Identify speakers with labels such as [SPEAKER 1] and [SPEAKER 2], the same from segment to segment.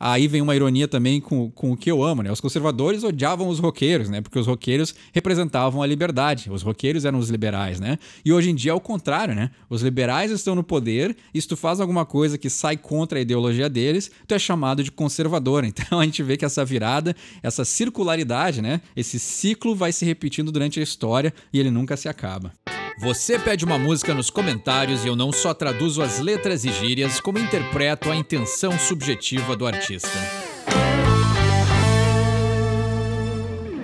[SPEAKER 1] Aí vem uma ironia também com, com o que eu amo, né? Os conservadores odiavam os roqueiros, né? Porque os roqueiros representavam a liberdade. Os roqueiros eram os liberais, né? E hoje em dia é o contrário, né? Os liberais estão no poder e se tu faz alguma coisa que sai contra a ideologia deles, tu é chamado de conservador. Então a gente vê que essa virada, essa circularidade, né? Esse ciclo vai se repetindo durante a história e ele nunca se acaba. Você pede uma música nos comentários e eu não só traduzo as letras e gírias, como interpreto a intenção subjetiva do artista.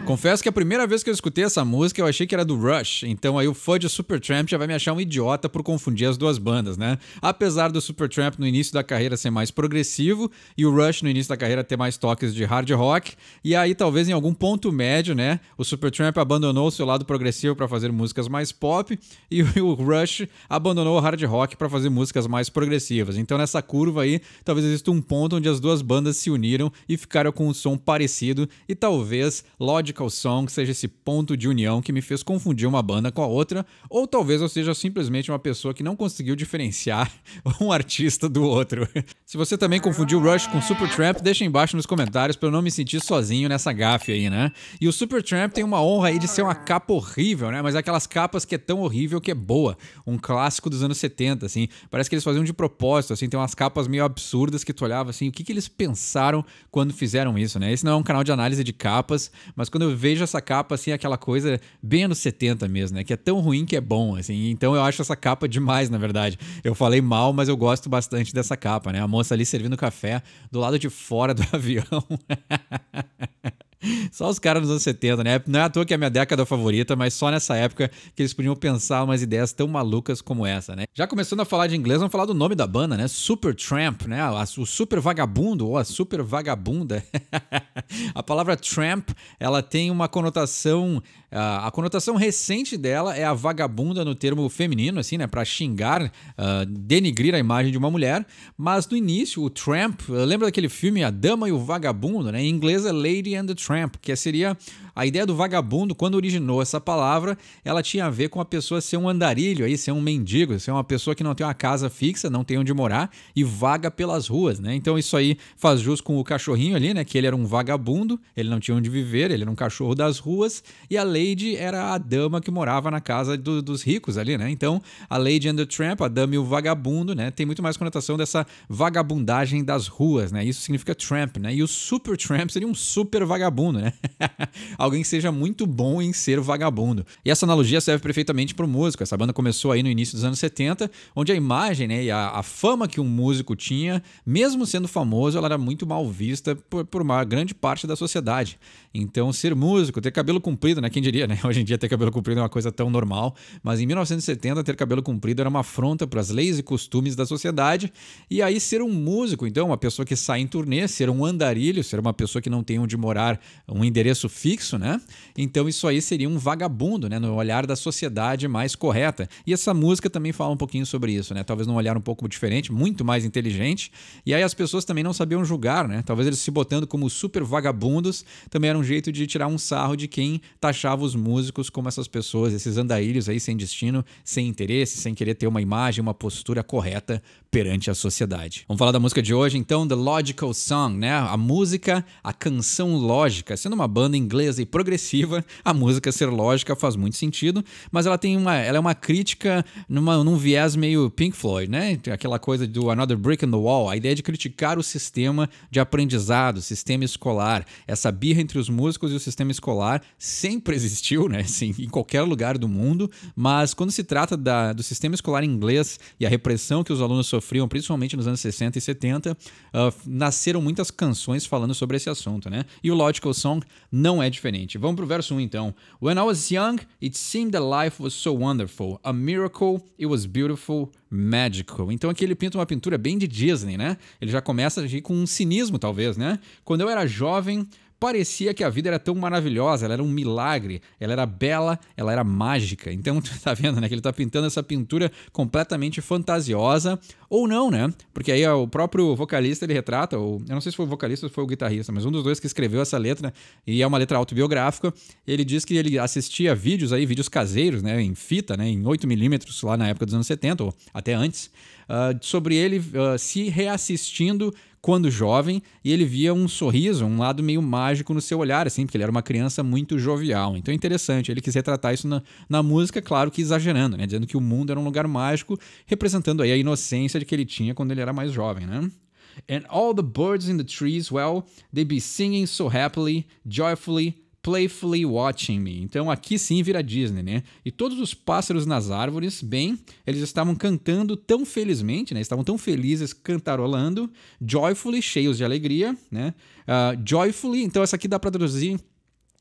[SPEAKER 1] Confesso que a primeira vez que eu escutei essa música eu achei que era do Rush, então aí o fã de Supertramp já vai me achar um idiota por confundir as duas bandas, né? Apesar do Supertramp no início da carreira ser mais progressivo e o Rush no início da carreira ter mais toques de hard rock, e aí talvez em algum ponto médio, né, o Supertramp abandonou seu lado progressivo para fazer músicas mais pop e o Rush abandonou o hard rock para fazer músicas mais progressivas. Então nessa curva aí, talvez exista um ponto onde as duas bandas se uniram e ficaram com um som parecido e talvez Logic Magical Song seja esse ponto de união que me fez confundir uma banda com a outra, ou talvez eu seja simplesmente uma pessoa que não conseguiu diferenciar um artista do outro. Se você também confundiu Rush com Supertramp, deixa embaixo nos comentários para eu não me sentir sozinho nessa gafe aí, né? E o Supertramp tem uma honra aí de ser uma capa horrível, né? Mas aquelas capas que é tão horrível que é boa, um clássico dos anos 70, assim. Parece que eles faziam de propósito, assim, tem umas capas meio absurdas que tu olhava assim, o que que eles pensaram quando fizeram isso, né? Esse não é um canal de análise de capas, mas quando quando eu vejo essa capa, assim, é aquela coisa bem anos 70 mesmo, né? Que é tão ruim que é bom, assim. Então eu acho essa capa demais, na verdade. Eu falei mal, mas eu gosto bastante dessa capa, né? A moça ali servindo café do lado de fora do avião. Só os caras nos anos 70, né? Não é à toa que é a minha década favorita, mas só nessa época que eles podiam pensar umas ideias tão malucas como essa, né? Já começando a falar de inglês, vamos falar do nome da banda, né? Super Tramp, né? O super vagabundo ou a super vagabunda. a palavra tramp, ela tem uma conotação ah, a conotação recente dela é a vagabunda no termo feminino, assim, né? para xingar, uh, denigrir a imagem de uma mulher. Mas no início, o Tramp, ah, lembra daquele filme A Dama e o Vagabundo, né? Em inglês é Lady and the Tramp, que seria a ideia do vagabundo, quando originou essa palavra, ela tinha a ver com a pessoa ser um andarilho, aí, ser um mendigo, ser uma pessoa que não tem uma casa fixa, não tem onde morar e vaga pelas ruas, né? Então isso aí faz jus com o cachorrinho ali, né? Que ele era um vagabundo, ele não tinha onde viver, ele era um cachorro das ruas, e a lei Lady era a dama que morava na casa do, dos ricos ali, né? Então, a Lady and the Tramp, a dama e o vagabundo, né? Tem muito mais conotação dessa vagabundagem das ruas, né? Isso significa tramp, né? E o super tramp seria um super vagabundo, né? Alguém que seja muito bom em ser vagabundo. E essa analogia serve perfeitamente para o músico. Essa banda começou aí no início dos anos 70, onde a imagem né, e a, a fama que um músico tinha, mesmo sendo famoso, ela era muito mal vista por, por uma grande parte da sociedade. Então, ser músico, ter cabelo comprido, né? Quem diria, né? Hoje em dia ter cabelo comprido é uma coisa tão normal, mas em 1970 ter cabelo comprido era uma afronta para as leis e costumes da sociedade. E aí ser um músico, então, uma pessoa que sai em turnê, ser um andarilho, ser uma pessoa que não tem onde morar, um endereço fixo, né? Então isso aí seria um vagabundo, né, no olhar da sociedade mais correta. E essa música também fala um pouquinho sobre isso, né? Talvez num olhar um pouco diferente, muito mais inteligente. E aí as pessoas também não sabiam julgar, né? Talvez eles se botando como super vagabundos também era um jeito de tirar um sarro de quem taxava novos músicos como essas pessoas, esses andarilhos aí sem destino, sem interesse, sem querer ter uma imagem, uma postura correta perante a sociedade. Vamos falar da música de hoje, então, The Logical Song, né? A música, a canção lógica. Sendo uma banda inglesa e progressiva, a música ser lógica faz muito sentido, mas ela tem uma, ela é uma crítica numa, num viés meio Pink Floyd, né? Aquela coisa do Another Brick in the Wall, a ideia de criticar o sistema de aprendizado, o sistema escolar, essa birra entre os músicos e o sistema escolar sempre existiu, né? sim em qualquer lugar do mundo, mas quando se trata da, do sistema escolar inglês e a repressão que os alunos sofriam, principalmente nos anos 60 e 70, uh, ah, nasceram muitas canções falando sobre esse assunto, né? E o Logical Song não é diferente. Vamos pro verso 1 então. When I was young, it seemed that life was so wonderful, a miracle, it was beautiful, magical. Então aqui ele pinta uma pintura bem de Disney, né? Ele já começa com um cinismo, talvez, né? Quando eu era jovem, parecia que a vida era tão maravilhosa, ela era um milagre, ela era bela, ela era mágica. Então, tu tá vendo, né, que ele tá pintando essa pintura completamente fantasiosa, ou não, né? Porque aí o próprio vocalista, ele retrata, ou eu não sei se foi o vocalista ou foi o guitarrista, mas um dos dois que escreveu essa letra, né, e é uma letra autobiográfica, ele diz que ele assistia vídeos aí, vídeos caseiros, né, em fita, né, em 8mm lá na época dos anos 70, ou até antes, uh, sobre ele uh, se reassistindo quando jovem e ele via um sorriso, um lado meio mágico no seu olhar, assim, porque ele era uma criança muito jovial. Então é interessante, ele quis retratar isso na, na música, claro que exagerando, né? Dizendo que o mundo era um lugar mágico, representando aí a inocência de que ele tinha quando ele era mais jovem, né? And all the birds in the trees, well, they'd be singing so happily, joyfully, Playfully Watching Me. Então aqui sim vira Disney, né? E todos os pássaros nas árvores, bem, eles estavam cantando tão felizmente, né? Estavam tão felizes cantarolando, joyfully, cheios de alegria, né? Uh, joyfully, então essa aqui dá para traduzir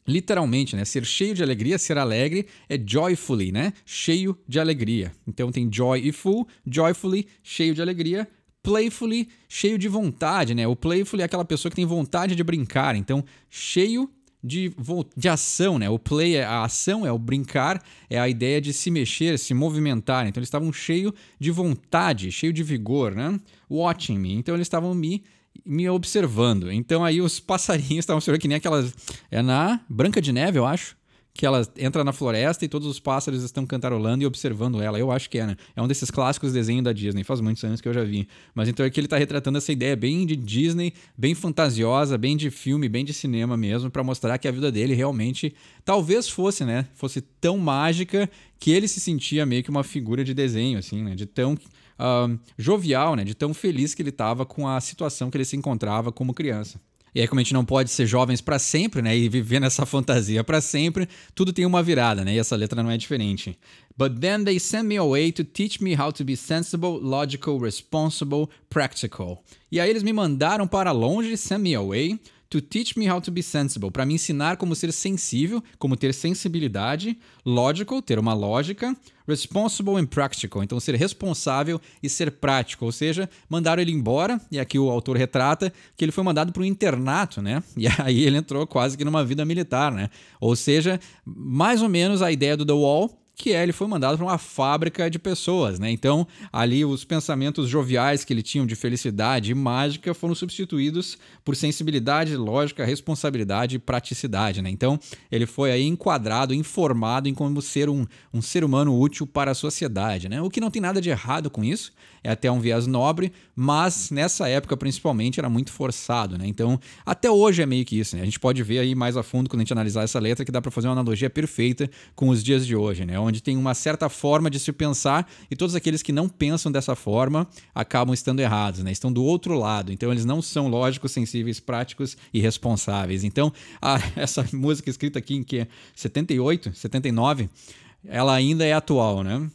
[SPEAKER 1] literalmente, né? Ser cheio de alegria, ser alegre é joyfully, né? Cheio de alegria. Então tem joy e full, joyfully, cheio de alegria, playfully, cheio de vontade, né? O playfully é aquela pessoa que tem vontade de brincar, então cheio de, de ação, né? O play é a ação, é o brincar, é a ideia de se mexer, se movimentar. Então eles estavam cheio de vontade, cheio de vigor, né? Watching me. Então eles estavam me me observando. Então aí os passarinhos estavam observando que nem aquelas é na Branca de Neve, eu acho que ela entra na floresta e todos os pássaros estão cantarolando e observando ela. Eu acho que é, né? É um desses clássicos desenhos da Disney. Faz muitos anos que eu já vi. Mas então é que ele está retratando essa ideia bem de Disney, bem fantasiosa, bem de filme, bem de cinema mesmo, para mostrar que a vida dele realmente talvez fosse, né? Fosse tão mágica que ele se sentia meio que uma figura de desenho, assim, né? De tão uh, jovial, né? De tão feliz que ele estava com a situação que ele se encontrava como criança. E aí, como a gente não pode ser jovens para sempre, né? E viver nessa fantasia para sempre, tudo tem uma virada, né? E essa letra não é diferente. But then they sent me away to teach me how to be sensible, logical, responsible, practical. E aí eles me mandaram para longe, sent me away, to teach me how to be sensible, para me ensinar como ser sensível, como ter sensibilidade, logical, ter uma lógica, Responsible and practical, então ser responsável e ser prático, ou seja, mandaram ele embora, e aqui o autor retrata que ele foi mandado para um internato, né? E aí ele entrou quase que numa vida militar, né? Ou seja, mais ou menos a ideia do The Wall, que é ele foi mandado para uma fábrica de pessoas, né? Então, ali os pensamentos joviais que ele tinha de felicidade e mágica foram substituídos por sensibilidade, lógica, responsabilidade e praticidade, né? Então, ele foi aí enquadrado, informado em como ser um, um ser humano útil para a sociedade, né? O que não tem nada de errado com isso, é até um viés nobre, mas nessa época principalmente era muito forçado, né? Então, até hoje é meio que isso, né? A gente pode ver aí mais a fundo quando a gente analisar essa letra que dá para fazer uma analogia perfeita com os dias de hoje, né? Onde onde tem uma certa forma de se pensar e todos aqueles que não pensam dessa forma acabam estando errados, né? Estão do outro lado. Então eles não são lógicos, sensíveis, práticos e responsáveis. Então, a, essa música escrita aqui em que 78, 79, ela ainda é atual, né?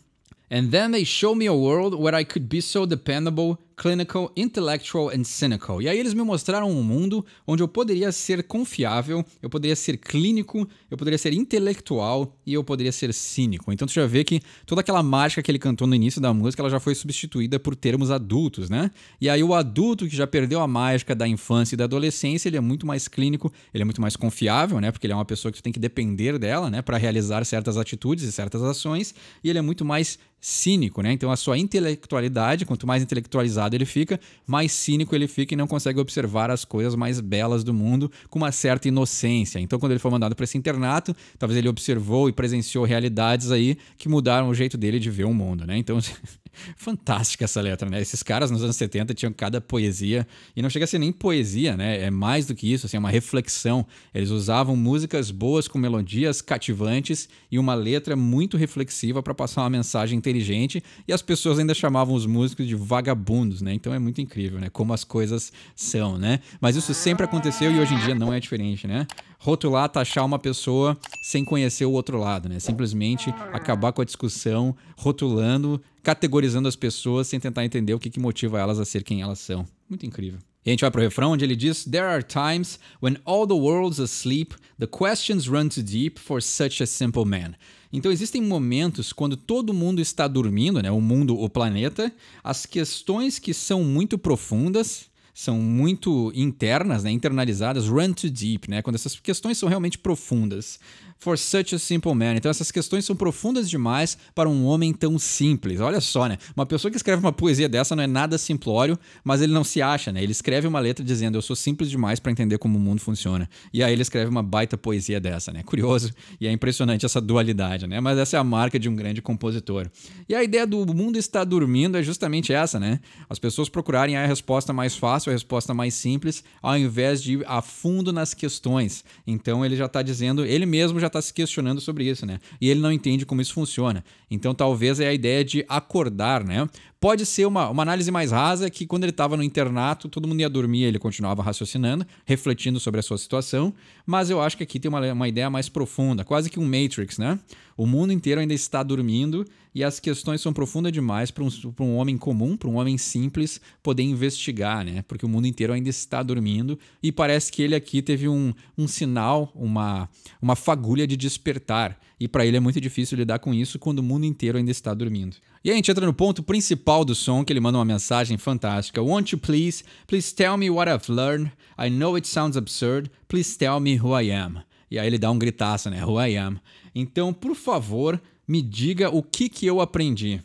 [SPEAKER 1] And then they show me a world where I could be so dependable clinical, intellectual and cynical. E aí eles me mostraram um mundo onde eu poderia ser confiável, eu poderia ser clínico, eu poderia ser intelectual e eu poderia ser cínico. Então tu já vê que toda aquela mágica que ele cantou no início da música, ela já foi substituída por termos adultos, né? E aí o adulto que já perdeu a mágica da infância e da adolescência, ele é muito mais clínico, ele é muito mais confiável, né? Porque ele é uma pessoa que tu tem que depender dela, né, para realizar certas atitudes e certas ações, e ele é muito mais cínico, né? Então a sua intelectualidade, quanto mais intelectualizada ele fica, mais cínico ele fica e não consegue observar as coisas mais belas do mundo com uma certa inocência. Então, quando ele foi mandado para esse internato, talvez ele observou e presenciou realidades aí que mudaram o jeito dele de ver o mundo, né? Então, Fantástica essa letra, né? Esses caras nos anos 70 tinham cada poesia, e não chega a ser nem poesia, né? É mais do que isso, assim, é uma reflexão. Eles usavam músicas boas com melodias cativantes e uma letra muito reflexiva para passar uma mensagem inteligente, e as pessoas ainda chamavam os músicos de vagabundos, né? Então é muito incrível, né? Como as coisas são, né? Mas isso sempre aconteceu e hoje em dia não é diferente, né? rotular, taxar uma pessoa sem conhecer o outro lado, né? Simplesmente acabar com a discussão rotulando categorizando as pessoas sem tentar entender o que, que motiva elas a ser quem elas são. Muito incrível. E a gente vai pro refrão onde ele diz: There are times when all the world's asleep, the questions run too deep for such a simple man. Então existem momentos quando todo mundo está dormindo, né? O mundo, o planeta, as questões que são muito profundas são muito internas, né, internalizadas, run too deep, né, quando essas questões são realmente profundas. For such a simple man. Então essas questões são profundas demais para um homem tão simples. Olha só, né? Uma pessoa que escreve uma poesia dessa não é nada simplório, mas ele não se acha, né? Ele escreve uma letra dizendo: "Eu sou simples demais para entender como o mundo funciona". E aí ele escreve uma baita poesia dessa, né? Curioso e é impressionante essa dualidade, né? Mas essa é a marca de um grande compositor. E a ideia do mundo está dormindo é justamente essa, né? As pessoas procurarem a resposta mais fácil sua resposta mais simples, ao invés de ir a fundo nas questões. Então ele já está dizendo, ele mesmo já está se questionando sobre isso, né? E ele não entende como isso funciona. Então talvez é a ideia de acordar, né? Pode ser uma, uma análise mais rasa que quando ele estava no internato, todo mundo ia dormir, ele continuava raciocinando, refletindo sobre a sua situação, mas eu acho que aqui tem uma, uma ideia mais profunda, quase que um Matrix, né? O mundo inteiro ainda está dormindo, e as questões são profundas demais para um, um homem comum, para um homem simples poder investigar, né? Porque o mundo inteiro ainda está dormindo e parece que ele aqui teve um, um sinal, uma, uma fagulha de despertar. E para ele é muito difícil lidar com isso quando o mundo inteiro ainda está dormindo. E aí a gente entra no ponto principal do som, que ele manda uma mensagem fantástica. Won't you please, please tell me what I've learned? I know it sounds absurd. Please tell me who I am. E aí ele dá um gritaço, né? Who I am. Então, por favor, me diga o que, que eu aprendi.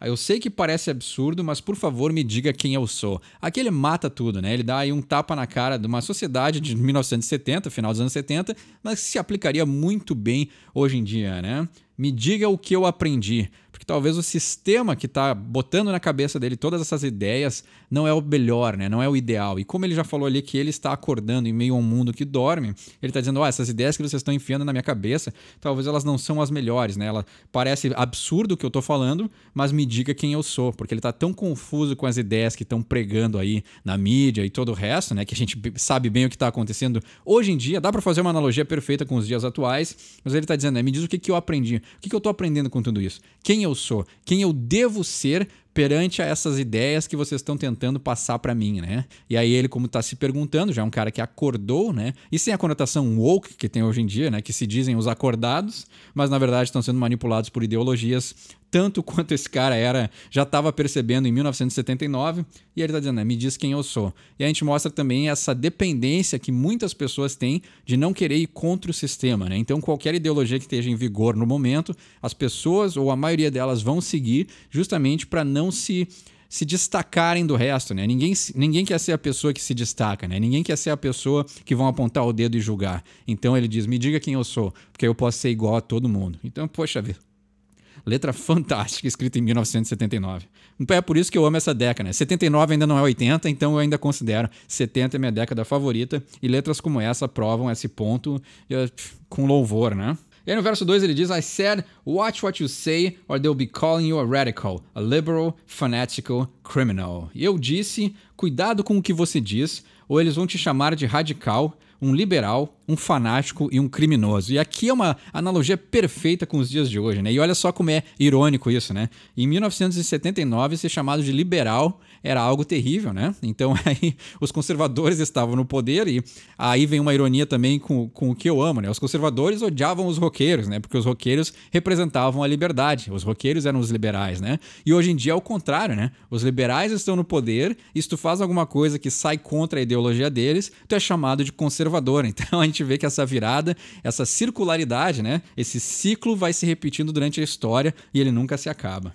[SPEAKER 1] Ah, eu sei que parece absurdo, mas por favor me diga quem eu sou. Aqui ele mata tudo, né? Ele dá aí um tapa na cara de uma sociedade de 1970, final dos anos 70, mas que se aplicaria muito bem hoje em dia, né? me diga o que eu aprendi. Porque talvez o sistema que está botando na cabeça dele todas essas ideias não é o melhor, né? não é o ideal. E como ele já falou ali que ele está acordando em meio a um mundo que dorme, ele está dizendo: ah, essas ideias que vocês estão enfiando na minha cabeça, talvez elas não são as melhores. Né? Ela parece absurdo o que eu estou falando, mas me diga quem eu sou. Porque ele está tão confuso com as ideias que estão pregando aí na mídia e todo o resto, né? que a gente sabe bem o que está acontecendo hoje em dia. Dá para fazer uma analogia perfeita com os dias atuais, mas ele está dizendo: né? me diz o que, que eu aprendi. O que, eu estou aprendendo com tudo isso? Quem eu sou? Quem eu devo ser perante a essas ideias que vocês estão tentando passar para mim, né? E aí ele, como está se perguntando, já é um cara que acordou, né? E sem a conotação woke que tem hoje em dia, né? Que se dizem os acordados, mas na verdade estão sendo manipulados por ideologias tanto quanto esse cara era, já estava percebendo em 1979, e ele está dizendo, né, me diz quem eu sou. E a gente mostra também essa dependência que muitas pessoas têm de não querer ir contra o sistema. Né? Então, qualquer ideologia que esteja em vigor no momento, as pessoas, ou a maioria delas, vão seguir justamente para não se se destacarem do resto, né? Ninguém, ninguém quer ser a pessoa que se destaca, né? Ninguém quer ser a pessoa que vão apontar o dedo e julgar. Então ele diz: me diga quem eu sou, porque eu posso ser igual a todo mundo. Então, poxa vida, Letra fantástica, escrita em 1979. É por isso que eu amo essa década. Né? 79 ainda não é 80, então eu ainda considero 70 minha década favorita. E letras como essa provam esse ponto eh, com louvor, né? E aí no verso 2 ele diz: I said, watch what you say, or they'll be calling you a radical, a liberal, fanatical, criminal. E eu disse: cuidado com o que você diz, ou eles vão te chamar de radical, um liberal, um fanático e um criminoso. E aqui é uma analogia perfeita com os dias de hoje, né? E olha só como é irônico isso, né? Em 1979, ser chamado de liberal era algo terrível, né? Então aí os conservadores estavam no poder e aí vem uma ironia também com, com o que eu amo, né? Os conservadores odiavam os roqueiros, né? Porque os roqueiros representavam a liberdade, os roqueiros eram os liberais, né? E hoje em dia é o contrário, né? Os liberais estão no poder e se tu faz alguma coisa que sai contra a ideologia deles, tu é chamado de conservador. Então a gente vê que essa virada, essa circularidade, né? Esse ciclo vai se repetindo durante a história e ele nunca se acaba.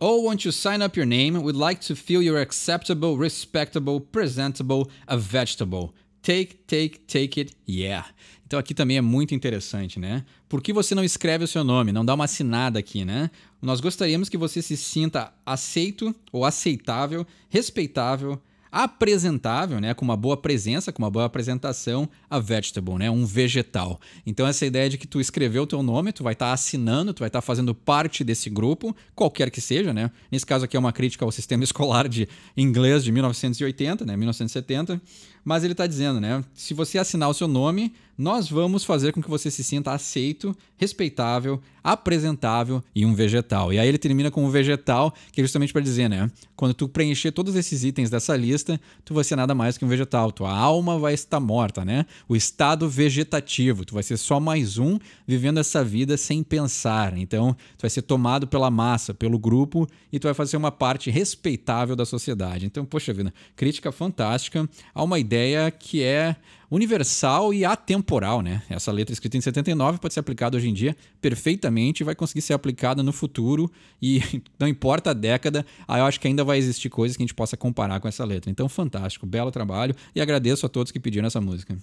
[SPEAKER 1] Oh, want you sign up your name, we'd like to feel you're acceptable, respectable, presentable, a vegetable. Take, take, take it, yeah. Então aqui também é muito interessante, né? Por que você não escreve o seu nome? Não dá uma assinada aqui, né? Nós gostaríamos que você se sinta aceito ou aceitável, respeitável, apresentável, né, com uma boa presença, com uma boa apresentação, a vegetable, né, um vegetal. Então essa ideia de que tu escreveu o teu nome, tu vai estar tá assinando, tu vai estar tá fazendo parte desse grupo, qualquer que seja, né? Nesse caso aqui é uma crítica ao sistema escolar de inglês de 1980, né, 1970. Mas ele está dizendo, né? Se você assinar o seu nome, nós vamos fazer com que você se sinta aceito, respeitável, apresentável e um vegetal. E aí ele termina com o um vegetal, que é justamente para dizer, né? Quando tu preencher todos esses itens dessa lista, tu vai ser nada mais que um vegetal. Tua alma vai estar morta, né? O estado vegetativo. Tu vai ser só mais um vivendo essa vida sem pensar. Então, tu vai ser tomado pela massa, pelo grupo e tu vai fazer uma parte respeitável da sociedade. Então, poxa vida, crítica fantástica a uma ideia ideia que é universal e atemporal, né? Essa letra escrita em 79 pode ser aplicada hoje em dia perfeitamente e vai conseguir ser aplicada no futuro e não importa a década, aí ah, eu acho que ainda vai existir coisas que a gente possa comparar com essa letra. Então, fantástico, belo trabalho e agradeço a todos que pediram essa música.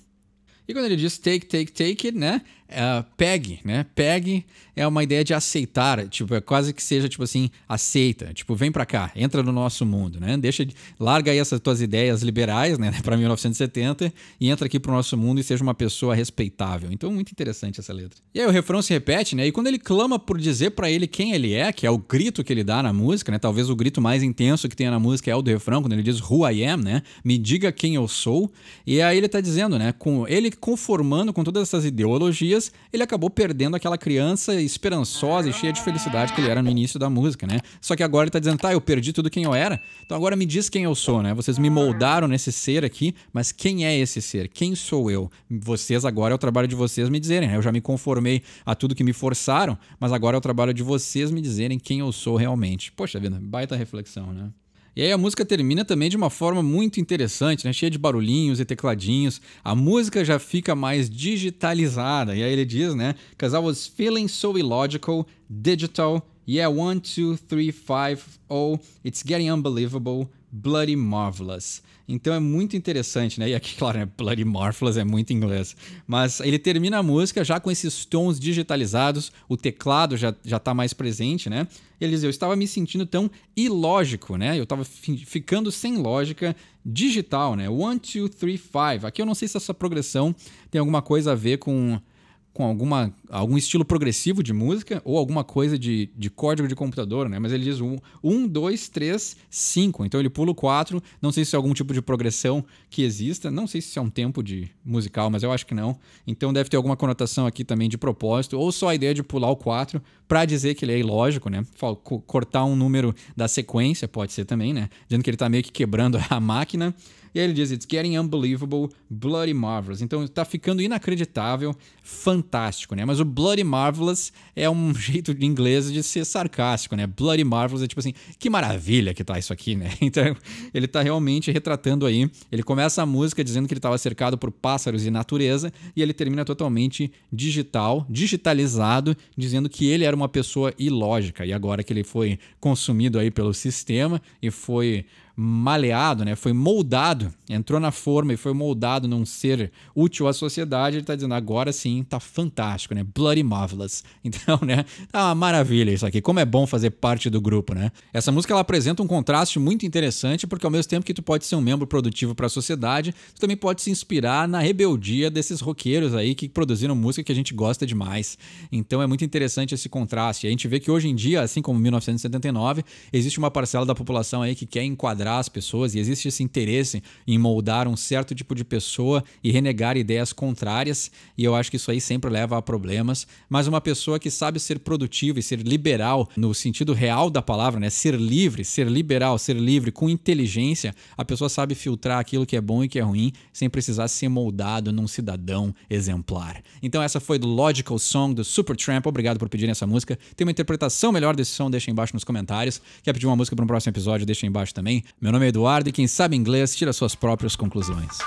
[SPEAKER 1] E quando ele diz take, take, take, né? Uh, pegue, né? Pegue é uma ideia de aceitar, tipo, é quase que seja tipo assim, aceita, tipo, vem para cá, entra no nosso mundo, né? Deixa larga aí essas tuas ideias liberais, né, para 1970 e entra aqui pro nosso mundo e seja uma pessoa respeitável. Então, muito interessante essa letra. E aí o refrão se repete, né? E quando ele clama por dizer para ele quem ele é, que é o grito que ele dá na música, né? Talvez o grito mais intenso que tenha na música é o do refrão, quando ele diz who I am, né? Me diga quem eu sou. E aí ele tá dizendo, né, com ele que conformando com todas essas ideologias, ele acabou perdendo aquela criança esperançosa e cheia de felicidade que ele era no início da música, né? Só que agora ele tá dizendo, tá, eu perdi tudo quem eu era, então agora me diz quem eu sou, né? Vocês me moldaram nesse ser aqui, mas quem é esse ser? Quem sou eu? Vocês agora é o trabalho de vocês me dizerem, né? Eu já me conformei a tudo que me forçaram, mas agora é o trabalho de vocês me dizerem quem eu sou realmente. Poxa vida, baita reflexão, né? E aí a música termina também de uma forma muito interessante, né? cheia de barulhinhos e tecladinhos. A música já fica mais digitalizada. E aí ele diz, né? Because I was feeling so illogical, digital, yeah, one, two, three, five, oh, it's getting unbelievable. Bloody Marvelous. Então é muito interessante, né? E aqui, claro, né? Bloody Marvelous é muito inglês. Mas ele termina a música já com esses tons digitalizados, o teclado já, já tá mais presente, né? Ele diz: Eu estava me sentindo tão ilógico, né? Eu estava ficando sem lógica digital, né? One, two, three, five. Aqui eu não sei se essa progressão tem alguma coisa a ver com com alguma, algum estilo progressivo de música ou alguma coisa de, de código de computador, né? Mas ele diz 1, 2, 3, 5. Então ele pula o 4. Não sei se é algum tipo de progressão que exista. Não sei se é um tempo de musical, mas eu acho que não. Então deve ter alguma conotação aqui também de propósito. Ou só a ideia de pular o 4 para dizer que ele é ilógico, né? Cortar um número da sequência pode ser também, né? Dizendo que ele está meio que quebrando a máquina. E aí ele diz: It's getting unbelievable, bloody marvelous. Então tá ficando inacreditável, fantástico, né? Mas o bloody marvelous é um jeito de inglês de ser sarcástico, né? Bloody marvelous é tipo assim: que maravilha que tá isso aqui, né? Então ele tá realmente retratando aí. Ele começa a música dizendo que ele estava cercado por pássaros e natureza, e ele termina totalmente digital, digitalizado, dizendo que ele era uma pessoa ilógica. E agora que ele foi consumido aí pelo sistema e foi maleado, né? foi moldado, entrou na forma e foi moldado num ser útil à sociedade, ele está dizendo agora sim, tá fantástico, né? Bloody Marvelous. Então, né? Tá uma maravilha isso aqui. Como é bom fazer parte do grupo, né? Essa música ela apresenta um contraste muito interessante, porque ao mesmo tempo que tu pode ser um membro produtivo para a sociedade, tu também pode se inspirar na rebeldia desses roqueiros aí que produziram música que a gente gosta demais. Então é muito interessante esse contraste. A gente vê que hoje em dia, assim como 1979, existe uma parcela da população aí que quer enquadrar enquadrar as pessoas e existe esse interesse em moldar um certo tipo de pessoa e renegar ideias contrárias, e eu acho que isso aí sempre leva a problemas, mas uma pessoa que sabe ser produtiva e ser liberal no sentido real da palavra, né? Ser livre, ser liberal, ser livre com inteligência, a pessoa sabe filtrar aquilo que é bom e que é ruim sem precisar ser moldado num cidadão exemplar. Então essa foi do Logical Song do Supertramp. Obrigado por pedirem essa música. Tem uma interpretação melhor desse som, deixa embaixo nos comentários. Quer pedir uma música para um próximo episódio, deixa embaixo também. Meu nome é Eduardo e quem sabe inglês tira suas próprias conclusões.